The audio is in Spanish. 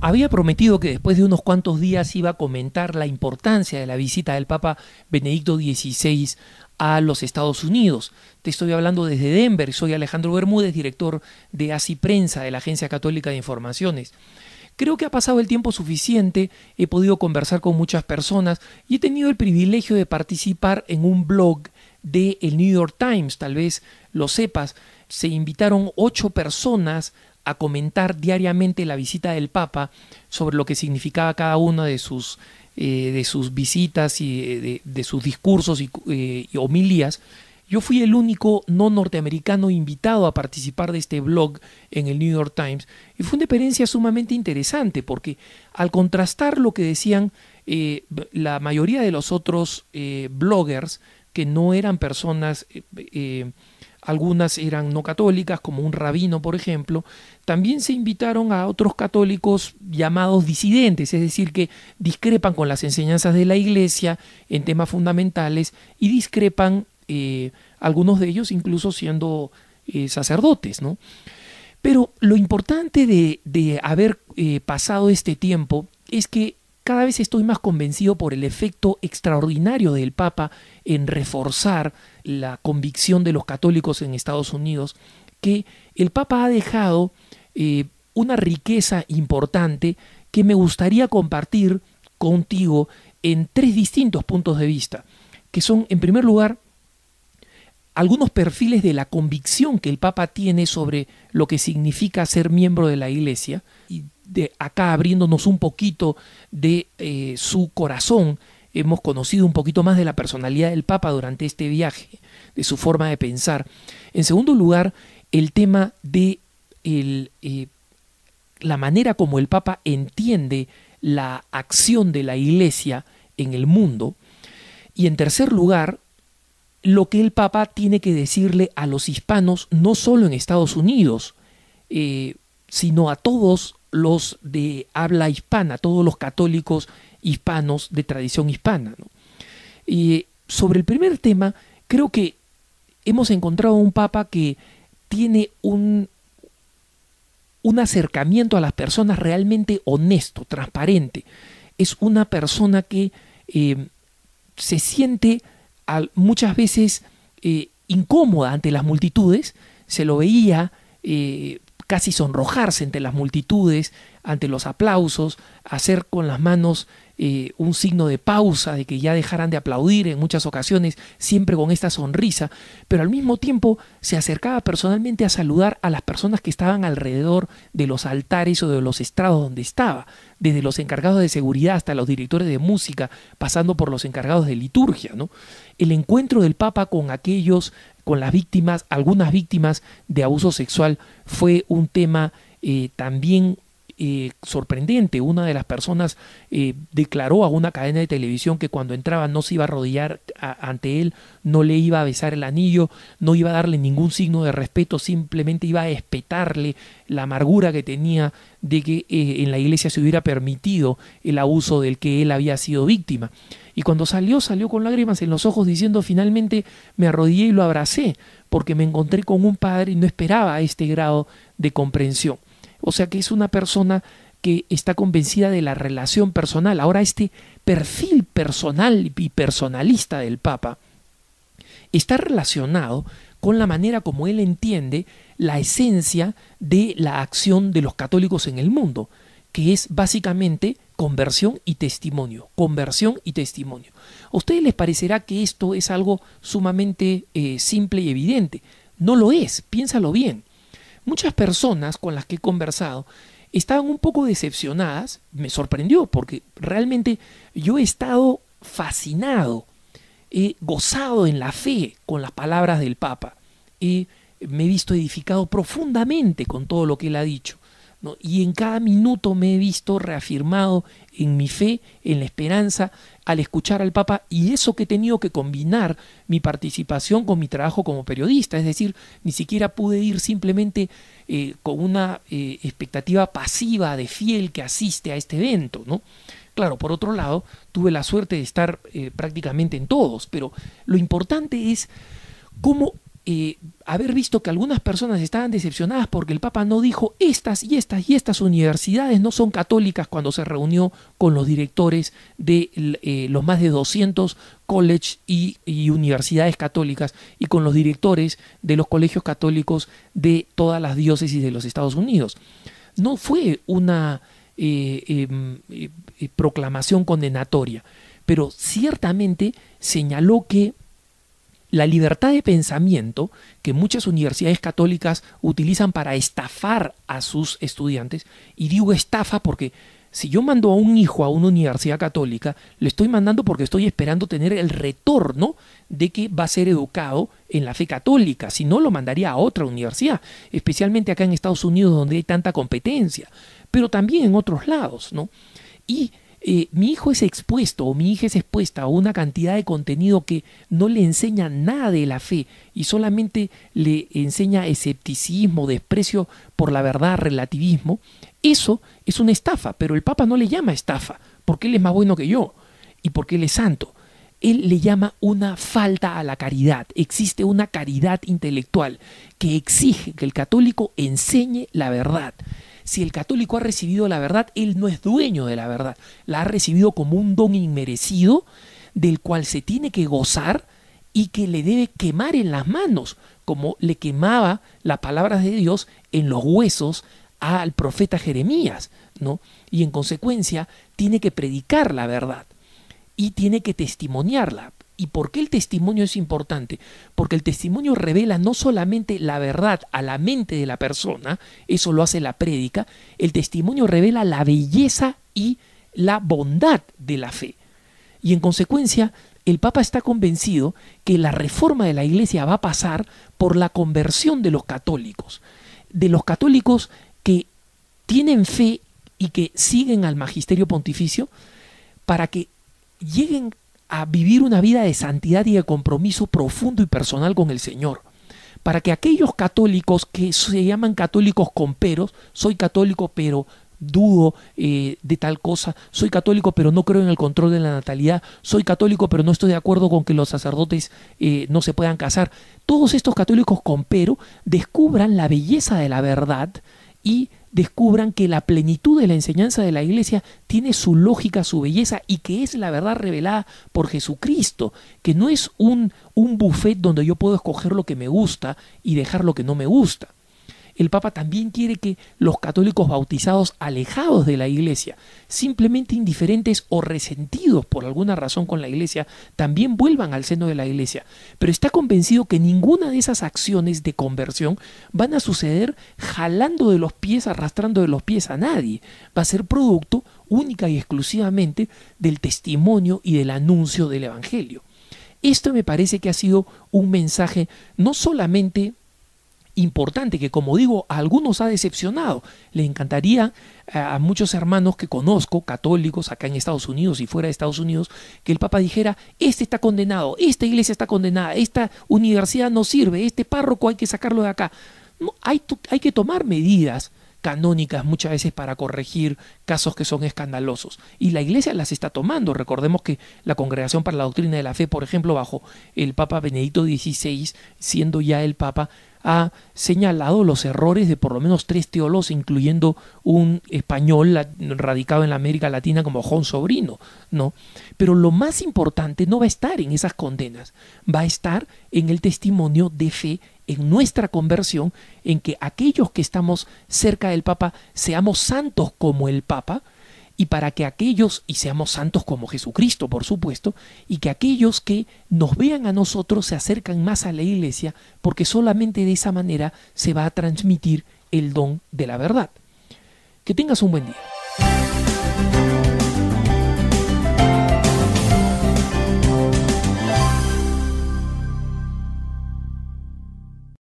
había prometido que después de unos cuantos días iba a comentar la importancia de la visita del Papa Benedicto XVI a los Estados Unidos. Te estoy hablando desde Denver, soy Alejandro Bermúdez, director de ASI Prensa, de la Agencia Católica de Informaciones. Creo que ha pasado el tiempo suficiente, he podido conversar con muchas personas y he tenido el privilegio de participar en un blog de el New York Times, tal vez lo sepas. Se invitaron ocho personas a comentar diariamente la visita del Papa sobre lo que significaba cada una de sus, eh, de sus visitas y eh, de, sus discursos eh, y, homilías, yo fui el único no norteamericano invitado a participar de este blog en el New York Times y fue una experiencia sumamente interesante porque al contrastar lo que decían la mayoría de los otros bloggers que no eran personas algunas eran no católicas, como un rabino, por ejemplo, también se invitaron a otros católicos llamados disidentes, es decir, que discrepan con las enseñanzas de la Iglesia en temas fundamentales y discrepan eh, algunos de ellos incluso siendo eh, sacerdotes, ¿no? Pero lo importante de, haber eh, pasado este tiempo es que cada vez estoy más convencido por el efecto extraordinario del Papa en reforzar la convicción de los católicos en Estados Unidos, que el Papa ha dejado eh, una riqueza importante que me gustaría compartir contigo en tres distintos puntos de vista, que son, en primer lugar, algunos perfiles de la convicción que el Papa tiene sobre lo que significa ser miembro de la Iglesia. Y de acá abriéndonos un poquito de eh, su corazón, hemos conocido un poquito más de la personalidad del Papa durante este viaje, de su forma de pensar. En segundo lugar, el tema de eh, la manera como el Papa entiende la acción de la Iglesia en el mundo. Y en tercer lugar, lo que el Papa tiene que decirle a los hispanos, no solo en Estados Unidos, eh, sino a todos los de habla hispana, todos los católicos hispanos de tradición hispana. sobre el primer tema, creo que hemos encontrado un papa que tiene un, un acercamiento a las personas realmente honesto, transparente. Es una persona que eh, se siente muchas veces eh, incómoda ante las multitudes, se lo veía eh, casi sonrojarse ante las multitudes, ante los aplausos, hacer con las manos eh, un signo de pausa, de que ya dejaran de aplaudir en muchas ocasiones, siempre con esta sonrisa, pero al mismo tiempo se acercaba personalmente a saludar a las personas que estaban alrededor de los altares o de los estrados donde estaba, desde los encargados de seguridad hasta los directores de música, pasando por los encargados de liturgia. ¿no? El encuentro del Papa con aquellos, con las víctimas, algunas víctimas de abuso sexual, fue un tema eh, también eh, sorprendente. Una de las personas eh, declaró a una cadena de televisión que cuando entraba no se iba a arrodillar ante él, no le iba a besar el anillo, no iba a darle ningún signo de respeto, simplemente iba a espetarle la amargura que tenía de que eh, en la iglesia se hubiera permitido el abuso del que él había sido víctima. Y cuando salió, salió con lágrimas en los ojos diciendo finalmente me arrodillé y lo abracé porque me encontré con un padre y no esperaba este grado de comprensión. O sea que es una persona que está convencida de la relación personal. Ahora este perfil personal y personalista del Papa está relacionado con la manera como él entiende la esencia de la acción de los católicos en el mundo, que es básicamente conversión y testimonio, conversión y testimonio. A ustedes les parecerá que esto es algo sumamente eh, simple y evidente. No lo es, piénsalo bien muchas personas con las que he conversado estaban un poco decepcionadas, me sorprendió porque realmente yo he estado fascinado, he gozado en la fe con las palabras del Papa, y me he visto edificado profundamente con todo lo que él ha dicho. Y en cada minuto me he visto reafirmado en mi fe, en la esperanza, al escuchar al Papa y eso que he tenido que combinar mi participación con mi trabajo como periodista, es decir, ni siquiera pude ir simplemente eh, con una eh, expectativa pasiva de fiel que asiste a este evento, ¿no? Claro, por otro lado, tuve la suerte de estar eh, prácticamente en todos, pero lo importante es cómo haber visto que algunas personas estaban decepcionadas porque el Papa no dijo estas y estas y estas universidades no son católicas cuando se reunió con los directores de eh, los más de 200 college y, universidades católicas y con los directores de los colegios católicos de todas las diócesis de los Estados Unidos. No fue una eh, em, eh, proclamación condenatoria, pero ciertamente señaló que la libertad de pensamiento que muchas universidades católicas utilizan para estafar a sus estudiantes, y digo estafa porque si yo mando a un hijo a una universidad católica, le estoy mandando porque estoy esperando tener el retorno de que va a ser educado en la fe católica, si no lo mandaría a otra universidad, especialmente acá en Estados Unidos donde hay tanta competencia, pero también en otros lados, ¿no? Y eh, mi hijo es expuesto o mi hija es expuesta a una cantidad de contenido que no le enseña nada de la fe y solamente le enseña escepticismo, desprecio por la verdad, relativismo, eso es una estafa, pero el Papa no le llama estafa, porque él es más bueno que yo y porque él es santo. Él le llama una falta a la caridad. Existe una caridad intelectual que exige que el católico enseñe la verdad. Si el católico ha recibido la verdad, él no es dueño de la verdad. La ha recibido como un don inmerecido del cual se tiene que gozar y que le debe quemar en las manos, como le quemaba la palabra de Dios en los huesos al profeta Jeremías, ¿no? Y en consecuencia tiene que predicar la verdad y tiene que testimoniarla, ¿Y por qué el testimonio es importante? Porque el testimonio revela no solamente la verdad a la mente de la persona, eso lo hace la prédica, el testimonio revela la belleza y la bondad de la fe. Y en consecuencia, el Papa está convencido que la reforma de la Iglesia va a pasar por la conversión de los católicos, de los católicos que tienen fe y que siguen al magisterio pontificio para que lleguen a vivir una vida de santidad y de compromiso profundo y personal con el Señor. Para que aquellos católicos que se llaman católicos con peros, soy católico pero dudo eh, de tal cosa, soy católico pero no creo en el control de la natalidad, soy católico pero no estoy de acuerdo con que los sacerdotes eh, no se puedan casar. Todos estos católicos con pero descubran la belleza de la verdad y descubran que la plenitud de la enseñanza de la Iglesia tiene su lógica, su belleza y que es la verdad revelada por Jesucristo, que no es un, un buffet donde yo puedo escoger lo que me gusta y dejar lo que no me gusta el Papa también quiere que los católicos bautizados alejados de la Iglesia, simplemente indiferentes o resentidos por alguna razón con la Iglesia, también vuelvan al seno de la Iglesia. Pero está convencido que ninguna de esas acciones de conversión van a suceder jalando de los pies, arrastrando de los pies a nadie. Va a ser producto única y exclusivamente del testimonio y del anuncio del Evangelio. Esto me parece que ha sido un mensaje no solamente importante que, como digo, a algunos ha decepcionado. le encantaría eh, a muchos hermanos que conozco, católicos acá en Estados Unidos y fuera de Estados Unidos, que el Papa dijera, este está condenado, esta iglesia está condenada, esta universidad no sirve, este párroco hay que sacarlo de acá. hay que tomar medidas canónicas muchas veces para corregir casos que son escandalosos. Y la Iglesia las está tomando. Recordemos que la Congregación para la Doctrina de la Fe, por ejemplo, bajo el Papa Benedicto XVI, siendo ya el Papa, ha señalado los errores de por lo menos tres teólogos, incluyendo un español radicado en la América Latina como Juan Sobrino, ¿no? Pero lo más importante no va a estar en esas condenas, va a estar en el testimonio de fe en nuestra conversión, en que aquellos que estamos cerca del Papa seamos santos como el Papa, y para que aquellos, y seamos santos como Jesucristo, por supuesto, y que aquellos que nos vean a nosotros se acercan más a la iglesia, porque solamente de esa manera se va a transmitir el don de la verdad. Que tengas un buen día.